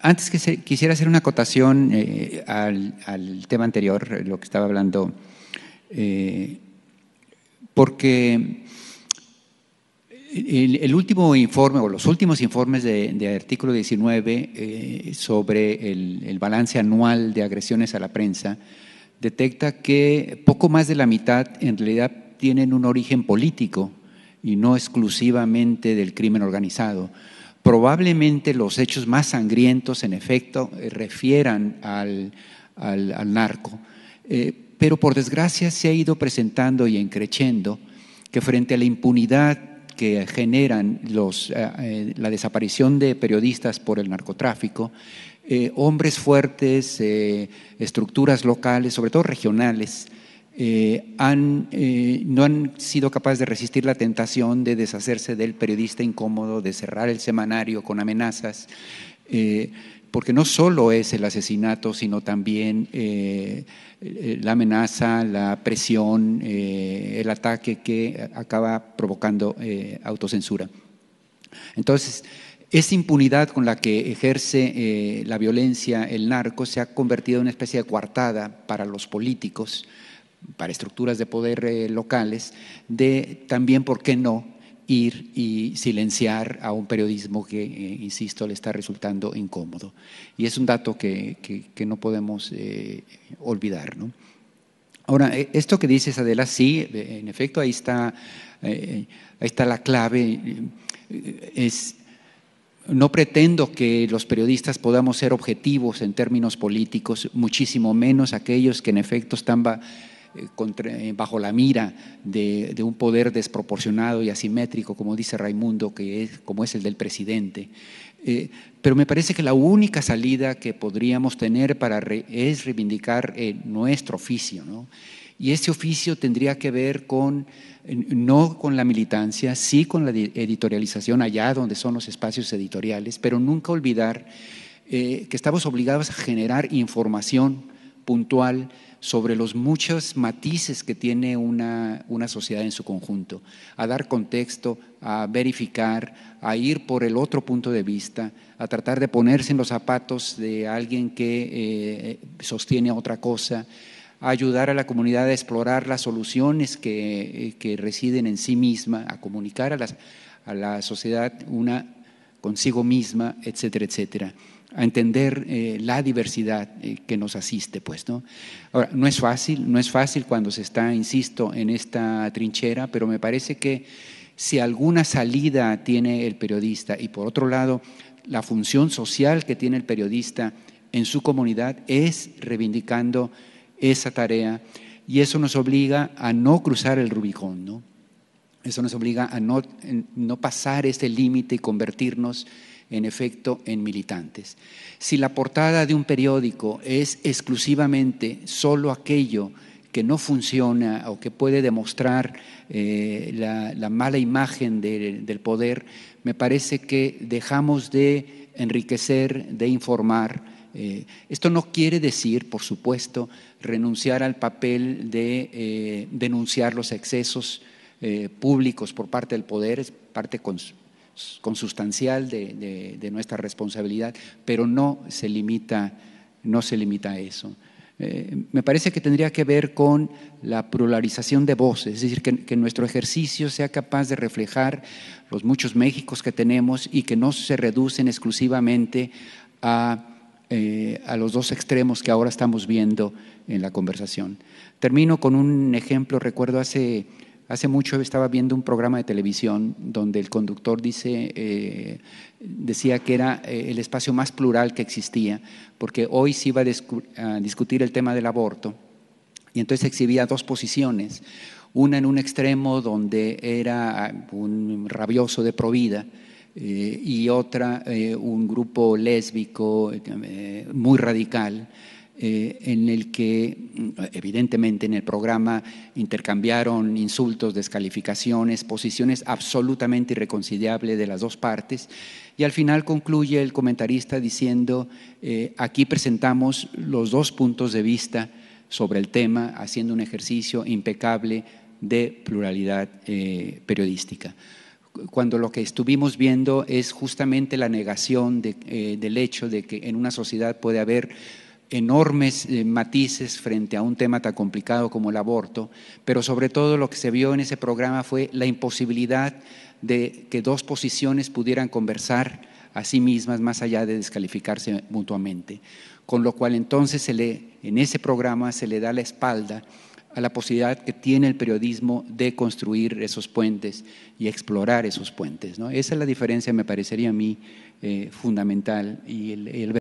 Antes que quisiera hacer una acotación eh, al, tema anterior, lo que estaba hablando, eh, porque el, último informe o los últimos informes de, artículo 19 eh, sobre el, balance anual de agresiones a la prensa detecta que poco más de la mitad en realidad tienen un origen político y no exclusivamente del crimen organizado probablemente los hechos más sangrientos, en efecto, eh, refieran al, narco. Eh, pero por desgracia se ha ido presentando y encreciendo que frente a la impunidad que generan los, eh, la desaparición de periodistas por el narcotráfico, hombres fuertes, estructuras locales, sobre todo regionales, eh, eh, no han sido capaces de resistir la tentación de deshacerse del periodista incómodo, de cerrar el semanario con amenazas, eh, porque no solo es el asesinato, sino también la amenaza, la presión, el ataque que acaba provocando autocensura. Entonces, esa impunidad con la que ejerce la violencia el narco se ha convertido en una especie de coartada para los políticos, para estructuras de poder eh, locales, de también, ¿por qué no?, ir y silenciar a un periodismo que, eh, insisto, le está resultando incómodo. Y es un dato que, no podemos eh, olvidar. Ahora, esto que dices, Adela, sí, en efecto, ahí está, ahí está la clave. Es, no pretendo que los periodistas podamos ser objetivos en términos políticos, muchísimo menos aquellos que en efecto están... Eh, eh, bajo la mira de, un poder desproporcionado y asimétrico, como dice Raimundo, que es, como es el del presidente. Eh, pero me parece que la única salida que podríamos tener para es reivindicar nuestro oficio, Y ese oficio tendría que ver con, no con la militancia, sí con la editorialización allá donde son los espacios editoriales, pero nunca olvidar que estamos obligados a generar información puntual sobre los muchos matices que tiene una, sociedad en su conjunto, a dar contexto, a verificar, a ir por el otro punto de vista, a tratar de ponerse en los zapatos de alguien que eh, eh, sostiene otra cosa, a ayudar a la comunidad a explorar las soluciones que, eh, residen en sí misma, a comunicar a, a la sociedad una consigo misma, etcétera, etcétera, a entender eh, la diversidad eh, que nos asiste, pues, ¿no? Ahora, no es fácil, no es fácil cuando se está, insisto, en esta trinchera, pero me parece que si alguna salida tiene el periodista y por otro lado, la función social que tiene el periodista en su comunidad es reivindicando esa tarea y eso nos obliga a no cruzar el Rubicón, ¿no? Eso nos obliga a no, pasar este límite y convertirnos en efecto en militantes. Si la portada de un periódico es exclusivamente solo aquello que no funciona o que puede demostrar eh, la, mala imagen del poder, me parece que dejamos de enriquecer, de informar, eh, esto no quiere decir, por supuesto, renunciar al papel de eh, denunciar los excesos eh, públicos por parte del poder es parte consustancial de, nuestra responsabilidad, pero no se limita, no se limita a eso. Eh, me parece que tendría que ver con la pluralización de voces, es decir, que, nuestro ejercicio sea capaz de reflejar los muchos Méxicos que tenemos y que no se reducen exclusivamente a, eh, a los dos extremos que ahora estamos viendo en la conversación. Termino con un ejemplo, recuerdo hace Hace mucho estaba viendo un programa de televisión donde el conductor eh, decía que era eh, el espacio más plural que existía, porque hoy se iba a, discutir el tema del aborto, y entonces exhibía dos posiciones, una en un extremo donde era ah, un rabioso de provida, eh, y otra un grupo lésbico muy radical eh, en el que mm, evidentemente en el programa intercambiaron insultos, descalificaciones, posiciones absolutamente irreconciliables de las dos partes. Y al final concluye el comentarista diciendo, eh, aquí presentamos los dos puntos de vista sobre el tema, haciendo un ejercicio impecable de pluralidad eh, periodística cuando lo que estuvimos viendo es justamente la negación del hecho de que en una sociedad puede haber enormes eh, matices frente a un tema tan complicado como el aborto, pero sobre todo lo que se vio en ese programa fue la imposibilidad de que dos posiciones pudieran conversar a sí mismas más allá de descalificarse mutuamente. Con lo cual entonces se en ese programa se le da la espalda a la posibilidad que tiene el periodismo de construir esos puentes y explorar esos puentes. ¿no? Esa es la diferencia, me parecería a mí, eh, fundamental. Y el